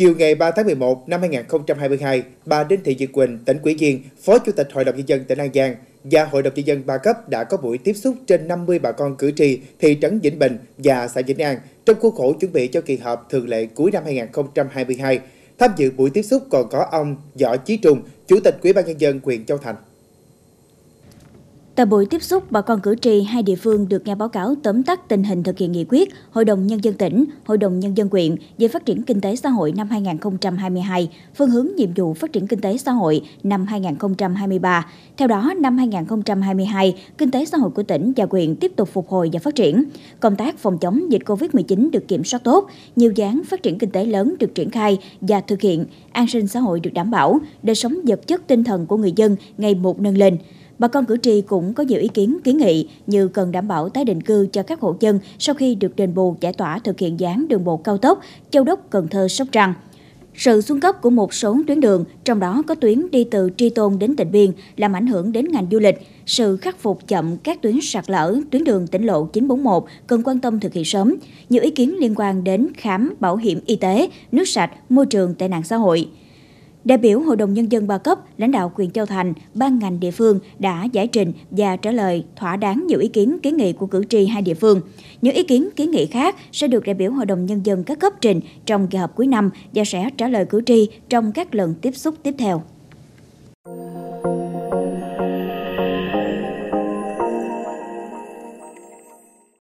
Chiều ngày 3 tháng 11 năm 2022, bà Đinh Thị Diệt Quỳnh, tỉnh Quỹ Viên, Phó Chủ tịch Hội đồng Nhân dân tỉnh An Giang và Hội đồng Nhân dân ba cấp đã có buổi tiếp xúc trên 50 bà con cử tri thị trấn Vĩnh Bình và xã Vĩnh An trong khuôn khổ chuẩn bị cho kỳ họp thường lệ cuối năm 2022. Tham dự buổi tiếp xúc còn có ông Võ Chí Trung, Chủ tịch Ủy ban Nhân dân huyện Châu Thành. Tại buổi tiếp xúc, bà con cử tri hai địa phương được nghe báo cáo tóm tắt tình hình thực hiện nghị quyết Hội đồng Nhân dân tỉnh, Hội đồng Nhân dân quyện về phát triển kinh tế xã hội năm 2022, phương hướng nhiệm vụ phát triển kinh tế xã hội năm 2023. Theo đó, năm 2022, kinh tế xã hội của tỉnh và quyện tiếp tục phục hồi và phát triển. Công tác phòng chống dịch COVID-19 được kiểm soát tốt, nhiều dự án phát triển kinh tế lớn được triển khai và thực hiện, an sinh xã hội được đảm bảo, đời sống vật chất tinh thần của người dân ngày một nâng lên. Bà con cử tri cũng có nhiều ý kiến kiến nghị như cần đảm bảo tái định cư cho các hộ dân sau khi được đền bù giải tỏa thực hiện dự án đường bộ cao tốc Châu Đốc Cần Thơ Sóc Trăng. Sự xuống cấp của một số tuyến đường, trong đó có tuyến đi từ Tri Tôn đến Tịnh Biên, làm ảnh hưởng đến ngành du lịch. Sự khắc phục chậm các tuyến sạt lở, tuyến đường tỉnh lộ 941 cần quan tâm thực hiện sớm. Nhiều ý kiến liên quan đến khám, bảo hiểm y tế, nước sạch, môi trường, tệ nạn xã hội. Đại biểu Hội đồng Nhân dân ba cấp, lãnh đạo quyền Châu Thành, ban ngành địa phương đã giải trình và trả lời thỏa đáng nhiều ý kiến kiến nghị của cử tri hai địa phương. Những ý kiến kiến nghị khác sẽ được đại biểu Hội đồng Nhân dân các cấp trình trong kỳ họp cuối năm và sẽ trả lời cử tri trong các lần tiếp xúc tiếp theo.